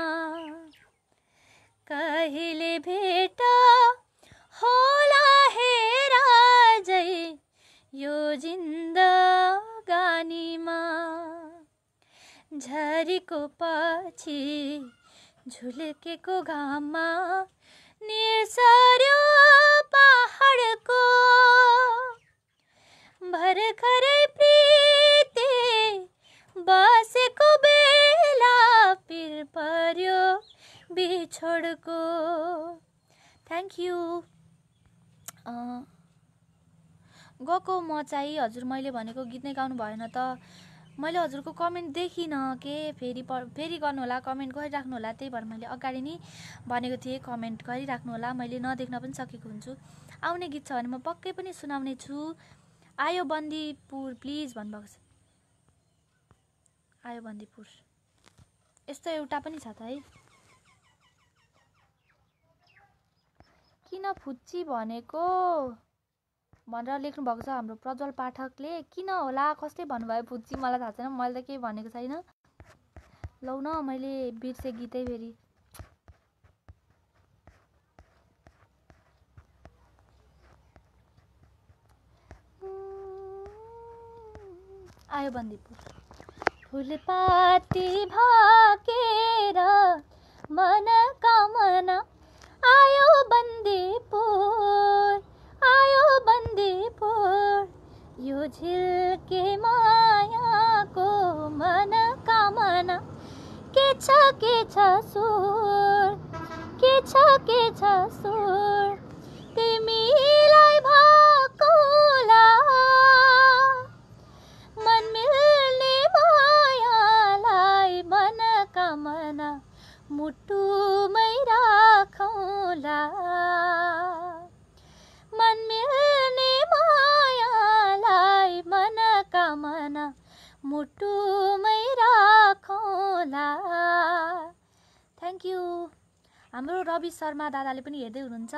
कहिले भेट होला हे राजै यो जिन्दगानीमा झरीको पछि झुल्केको घाममा निर्सर्यो पहाडको भर्खरै प्रीति बसेको बेला पिर पर्यो बिछोडको थ्याङ्क यू गएको म चाहिँ हजुर मैले भनेको गीत नै गाउनु भएन त मैले हजुरको कमेन्ट देखिनँ के फेरि प फेरि गर्नुहोला कमेन्ट गरिराख्नु होला त्यही भएर मैले अगाडि नै भनेको थिएँ कमेन्ट गरिराख्नु होला मैले नदेख्न पनि सकेको हुन्छु आउने गीत छ भने म पक्कै पनि सुनाउने छु आयो बन्दीपुर प्लिज भन्नुभएको छ आयो बन्दीपुर यस्तो एउटा पनि छ त है किन फुच्ची भनेको भनेर लेख्नुभएको छ हाम्रो प्रज्वल पाठकले किन होला कसले भन्नुभयो फुच्ची मलाई थाहा छैन मैले त केही भनेको छैन लौ न मैले बिर्सेँ गीतै फेरि आयो बन्दीपुर फुलपाती भाकेर मन कामना आयो बन्देपुर आयो बन्देपुर यो झिल्के मायाको मन कामना के छ के छ सुर के छ के छ सुर तिमीलाई भकोला मन मिल्ने मायालाई मन कामना मुटुमा होला मन मिल्ने मायालाई मन कामना मुटुमै राखौँला थ्याङ्क यू हाम्रो रवि शर्मा दादाले पनि हेर्दै हुनुहुन्छ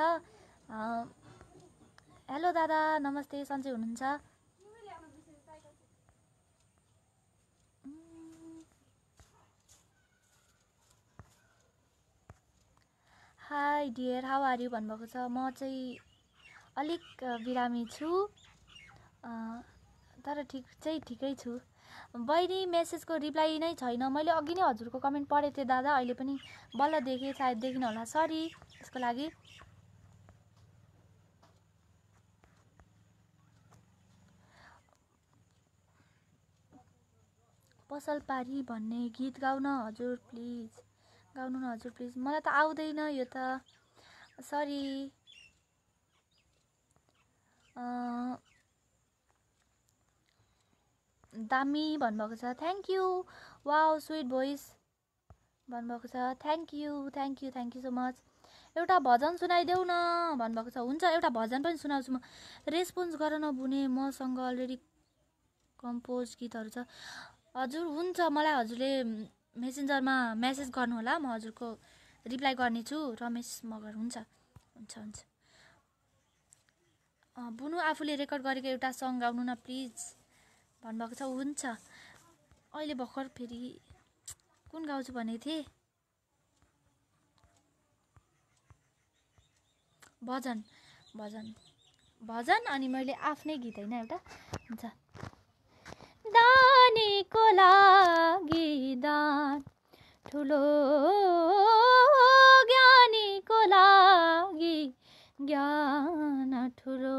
हेलो दादा नमस्ते सन्चै हुनुहुन्छ hi dear how are you भन्नुभएको छ म चाहिँ अलिक बिरामी छु तर ठिक चाहिँ ठिकै छु बहिनी मेसेजको रिप्लाई नै छैन मैले अघि नै हजुरको कमेन्ट पढेको थिएँ दादा अहिले पनि बल्ल देखेँ सायद देखिनँ होला सरी त्यसको लागि पसल पारी भन्ने गीत गाउन हजुर प्लिज गाउनु न हजुर प्लिज मलाई त आउँदैन यो त सरी दामी भन्नुभएको छ थ्याङ्क यू वा स्विट भोइस भन्नुभएको छ thank you thank you thank you so much एउटा भजन सुनाइदेऊ न भन्नुभएको छ हुन्छ एउटा भजन पनि सुनाउँछु म रेस्पोन्स गर नबुने मसँग अलरेडी कम्पोज गीतहरू छ हजुर हुन्छ मलाई हजुरले मेसेन्जरमा म्यासेज होला म हजुरको रिप्लाई गर्नेछु रमेश मगर हुन्छ हुन्छ हुन्छ बुनु आफूले रेकर्ड गरेको एउटा सङ्ग गाउनु न प्लिज भन्नुभएको छ हुन्छ अहिले भर्खर फेरि कुन गाउँछु भनेको थिएँ भजन भजन भजन अनि मैले आफ्नै गीत होइन एउटा हुन्छ दानीको लागि दान ठुलो ज्ञानीको लागि ज्ञान ठुलो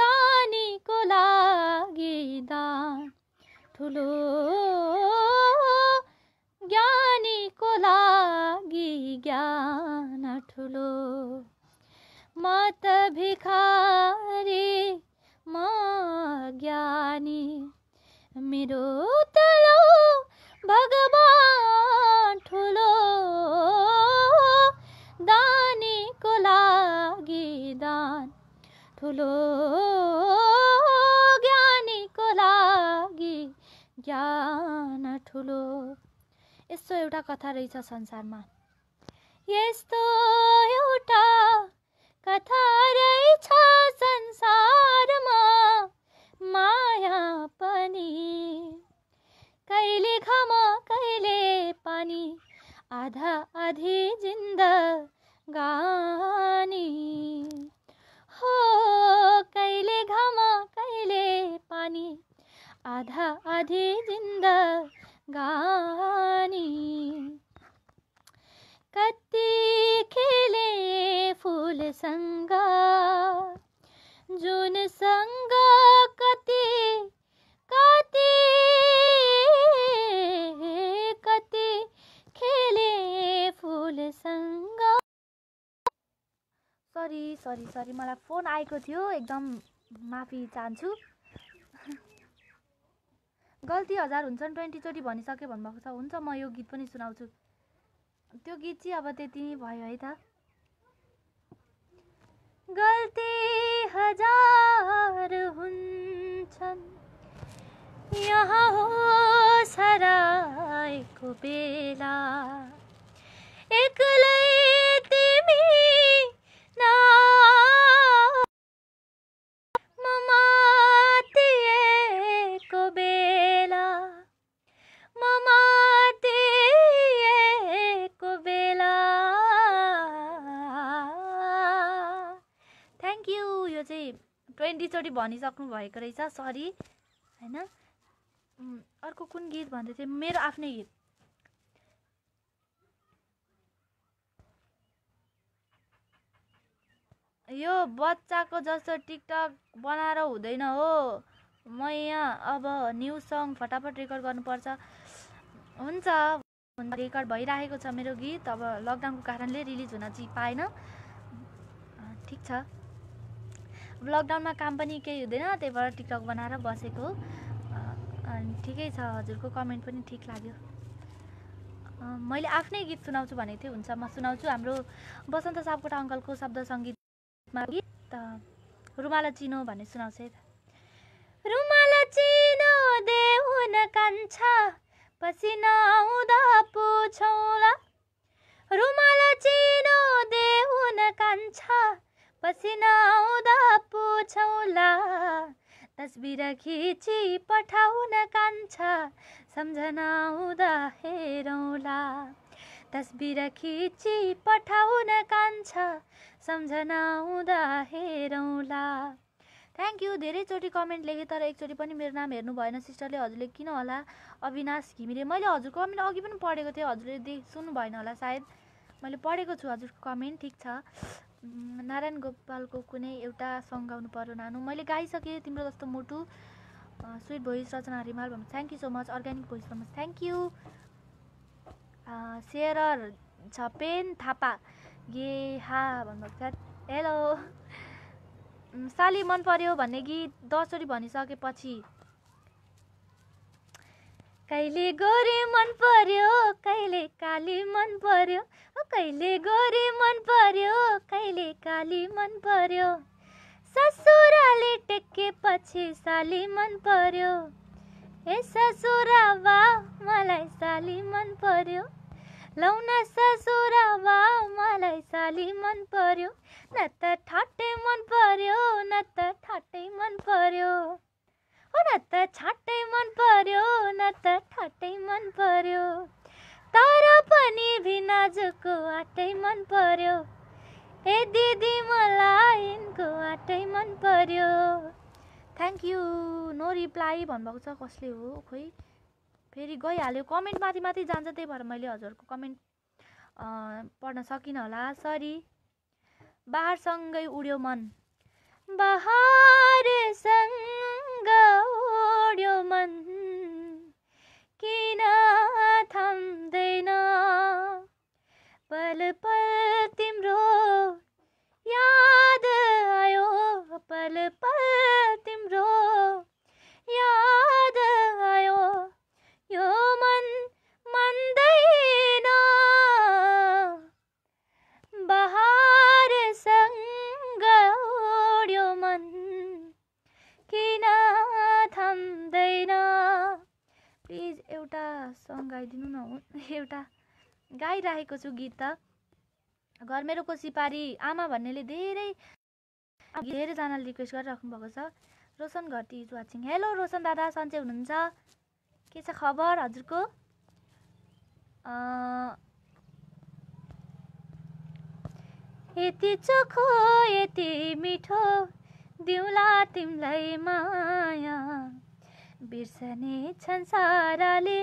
दानीको लागि दान ठुलो ज्ञानीको लागि ज्ञान ठुलो मत भिखारी म ज्ञानी मेरो तलो भगवान् ठुलो दानीको लागि दान ठुलो ज्ञानीको लागि ज्ञान ठुलो यस्तो एउटा कथा रहेछ संसारमा यस्तो एउटा कथा रहेछ संसार माया पनि कैले घम कैले पानी आधा आधी जिंद गानी हो कैले घम कैले पानी आधा आधी जिंद गानी कति खेले फुलसँग संगा कति कति कति खेले संगा सरी सरी सरी मलाई फोन आएको थियो एकदम माफी चाहन्छु गल्ती हजार हुन्छन् ट्वेन्टीचोटि भनिसक्यो भन्नुभएको छ हुन्छ म यो गीत पनि सुनाउँछु त्यो गीत चाहिँ अब त्यति भयो है त गलती हजार हुन्छन् यहाँ हो सराईको बेला एक्लै तिमी ना दुईचोटि भनिसक्नु भएको रहेछ सरी होइन अर्को कुन गीत भन्दै थिएँ मेरो आफ्नै गीत यो बच्चाको जस्तो टिकटक बनाएर हुँदैन हो म यहाँ अब न्यु सङ फटाफट रेकर्ड गर्नुपर्छ हुन्छ रेकर्ड भइरहेको छ मेरो गीत अब लकडाउनको कारणले रिलिज हुन चाहिँ पाएन ठिक छ लकडाउनमा काम पनि केही हुँदैन त्यही भएर टिकटक बनाएर बसेको अनि ठिकै छ हजुरको कमेन्ट पनि ठिक लाग्यो मैले आफ्नै गीत सुनाउँछु भनेको थिएँ हुन्छ म सुनाउँछु हाम्रो बसन्त सापकोटा अङ्कलको शब्द सङ्गीतमा गीत रुमाल चिनो भन्ने सुनाउँछु है त रुमाला चिनो देहुन कान्छा पसिना आउँदा पुछौला रुमाला चिनो देहुन कान्छा पसिना आउँदा पुछौला तस्बिर खिची पठाउन कान्छा सम्झना आउँदा हेरौँला तस्बिर खिची पठाउन कान्छा सम्झना आउँदा हेरौँला थ्याङ्क यू धेरैचोटि कमेन्ट लेखेँ तर एकचोटि पनि मेरो नाम हेर्नु भएन सिस्टरले हजुरले किन होला अविनाश घिमिरे मैले हजुरको कमेन्ट अघि पनि पढेको थिएँ हजुरले देख सुन्नु भएन होला सायद मैले पढेको छु हजुरको कमेन्ट ठिक छ नारायण गोपालको कुनै एउटा सङ्ग गाउनु पर्यो नानु मैले गाइसकेँ तिम्रो जस्तो मोटु स्विट भोइस रचना रिमाल भन्नु thank you so much organic voice भन्नु थ्याङ्क यू सेरर छपेन थापा गे हा भन्नुभएको हेलो साली मन पर्यो भन्ने गीत दसवटी भनिसकेपछि कहिले गोरी मन पर्यो कहिले काली मन पर्यो कहिले गोरी मन पर्यो कहिले काली मन पर्यो ससुराले टेकेपछि साली मन पर्यो ए ससुरा बा मलाई साली मन पर्यो लौना ससुरा बा मलाई साली मन पर्यो न त ठाटे मन पर्यो न त ठाटै मन पर्यो न त छाटै मन पर्यो न त ठाटै मन पर्यो तर पनि भिनाजुको आटै मन पर्यो ए दिदी मलाई यिनको आटै मन पर्यो थ्याङ्क यू नो रिप्लाई भन्नुभएको छ कसले हो खोइ फेरि गइहाल्यो कमेन्ट माथि माथि जान्छ त्यही भएर मैले हजुरको कमेन्ट पढ्न सकिनँ होला सरी बहारसँगै उड्यो मन बहारसँग ओढ्यो मन किन थाम्दैन पल पल तिम्रो याद आयो पल पल तिम्रो याद आयो यो सङ गाइदिनु न एउटा गाइराखेको छु गीत त घर मेरोको सिपारी आमा भन्नेले धेरै धेरैजनाले रिक्वेस्ट गरिराख्नु भएको छ रोशन घटी इज वाचिङ हेलो रोशन दादा सन्चय हुनुहुन्छ के छ खबर हजुरको यति चोखो यति मिठो दिउला तिमीलाई माया बिर्सने छन् साराले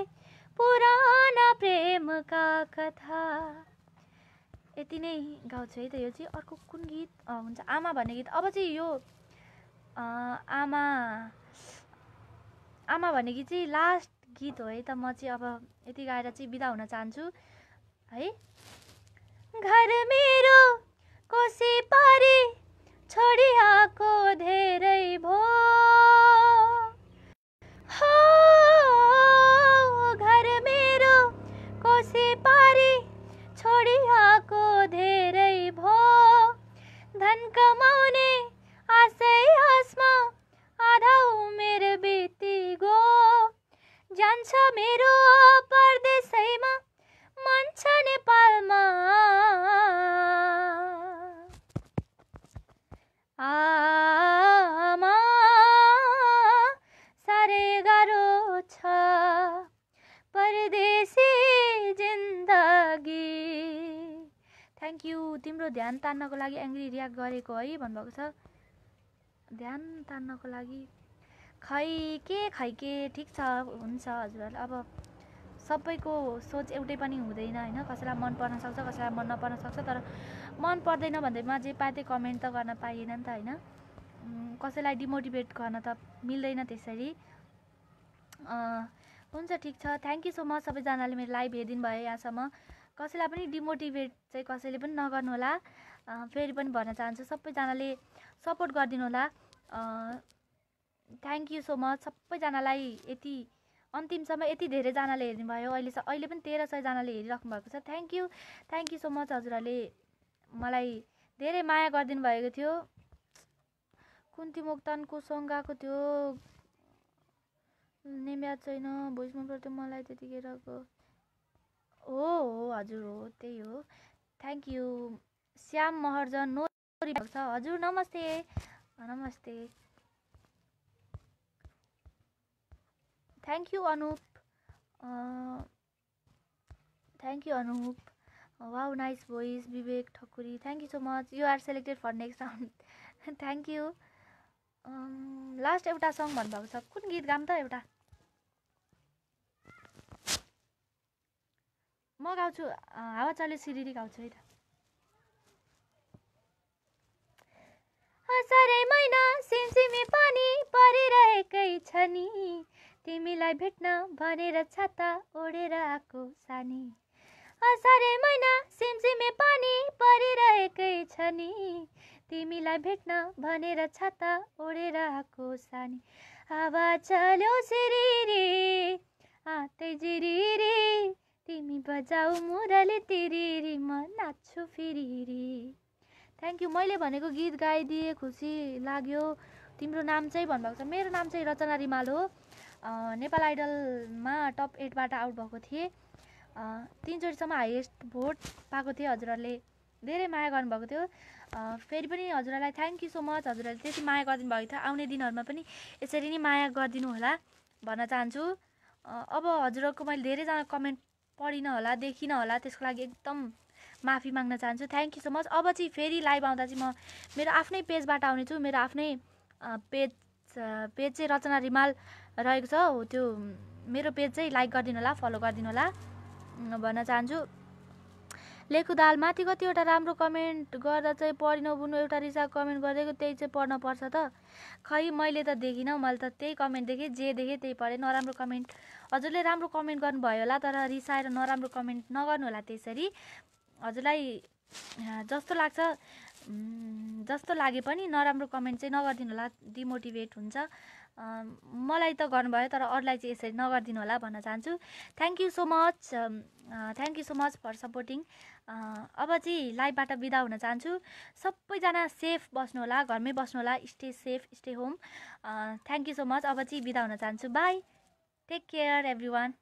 पुराना प्रेमका कथा यति नै गाउँछु है त यो चाहिँ अर्को कुन गीत हुन्छ आमा भन्ने गीत अब चाहिँ यो आमा आमा भन्ने गीत चाहिँ लास्ट गीत हो है त म चाहिँ अब यति गाएर चाहिँ बिदा हुन चाहन्छु है घर मेरो कोसी पारी छोडी धेरै भो से पारी छोडिआएको धेरै भो धन कमाउने आशै आसमा आधा उमेर बिति गो जान्छ मेरो परदेशैमा मन छ नेपालमा आ मेरो ध्यान तान्नको लागि एङ्ग्री रियाक्ट गरेको है भन्नुभएको छ ध्यान तान्नको लागि खै के खै के ठिक छ हुन्छ हजुरहरूले अब सबैको सोच एउटै पनि हुँदैन होइन कसैलाई मन पर्न सक्छ कसैलाई मन नपर्न सक्छ तर मन पर्दैन भन्दैमा जे पाए त्यही कमेन्ट त गर्न पाइएन नि त होइन कसैलाई डिमोटिभेट गर्न त मिल्दैन त्यसरी हुन्छ ठिक छ थ्याङ्क यू सो मच सबैजनाले मेरो लाइभ हेरिदिनु भयो यहाँसम्म कसैलाई पनि डिमोटिभेट चाहिँ कसैले पनि नगर्नु नगर्नुहोला फेरि पनि भन्न चाहन्छु सबैजनाले सपोर्ट गरिदिनु होला थ्याङ्क यू सो मच सबैजनालाई यति अन्तिमसम्म यति धेरैजनाले हेर्नुभयो अहिले अहिले पनि तेह्र सयजनाले हेरिराख्नु भएको छ thank you thank you so much हजुरहरूले मलाई धेरै माया गरिदिनु भएको थियो कुन्ती मोक्तानको सङ्घाको थियो याद छैन भोइसमा पर्थ्यो मलाई त्यतिखेरको हो हो हजुर हो त्यही हो थ्याङ्क यू श्याम महर्जन नो भएको छ हजुर नमस्ते नमस्ते thank you Anup thank you Anup wow nice voice Vivek Thakuri thank you so much you are selected for next sound thank you last एउटा सङ भन्नुभएको छ कुन गीत गाम त एउटा म गाउँछु हावा चले सिरिरी गाउँछु है त असारै महिना सिमसिमी पानी परिरहेकै छ नि तिमीलाई भेट्न भनेर छाता ओढेर आएको सानी असारै महिना सिमसिमे पानी परिरहेकै छ नि तिमीलाई भेट्न भनेर छाता ओढेर आएको सानी हावा चल्यो सिरिरी आतै जिरिरी तिमी बजाऊ मुरली तिरिरी म नाच्छु फिरिरी थ्याङ्क यू मैले भनेको गीत गाइदिएँ खुसी लाग्यो तिम्रो नाम चाहिँ भन्नुभएको छ मेरो नाम चाहिँ रचना रिमाल हो नेपाल आइडलमा टप एटबाट आउट भएको थिएँ तिनचोटिसम्म हाइएस्ट भोट पाएको थिएँ हजुरहरूले धेरै माया गर्नुभएको थियो फेरि पनि हजुरहरूलाई थ्याङ्क यू सो मच हजुरहरूले त्यति माया गरिदिनु भएको थियो आउने दिनहरूमा पनि यसरी नै माया गरिदिनु होला भन्न चाहन्छु अब हजुरहरूको मैले धेरैजना कमेन्ट पढिनँ होला देखिनँ होला त्यसको लागि एकदम माफी माग्न चाहन्छु थ्याङ्क यू सो मच अब चाहिँ फेरि लाइभ आउँदा चाहिँ म मेरो आफ्नै पेजबाट आउनेछु मेरो आफ्नै पेज पेज चाहिँ रचना रिमाल रहेको छ हो त्यो मेरो पेज चाहिँ लाइक गरिदिनु होला फलो गरिदिनु होला भन्न चाहन्छु लेखु दाल माथि कतिवटा राम्रो कमेन्ट गर्दा चाहिँ पढि नबुनु एउटा रिसा कमेन्ट गरेको त्यही चाहिँ पढ्न पर्छ त खै मैले त देखिनँ मैले त त्यही कमेन्ट देखेँ जे देखेँ त्यही पढेँ नराम्रो कमेन्ट हजुरले राम्रो कमेन्ट गर्नुभयो होला तर रिसाएर नराम्रो कमेन्ट नगर्नु होला त्यसरी हजुरलाई जस्तो लाग्छ जस्तो लागे पनि नराम्रो कमेन्ट चाहिँ नगरिदिनु होला डिमोटिभेट हुन्छ मलाई त गर्नुभयो तर अरूलाई चाहिँ यसरी नगरिदिनु होला भन्न चाहन्छु thank you so much thank you so much for supporting अब चाहिँ लाइफबाट बिदा हुन चाहन्छु सबैजना सेफ बस्नुहोला घरमै बस्नु होला stay safe stay home thank you so much अब चाहिँ बिदा हुन चाहन्छु bye take care every one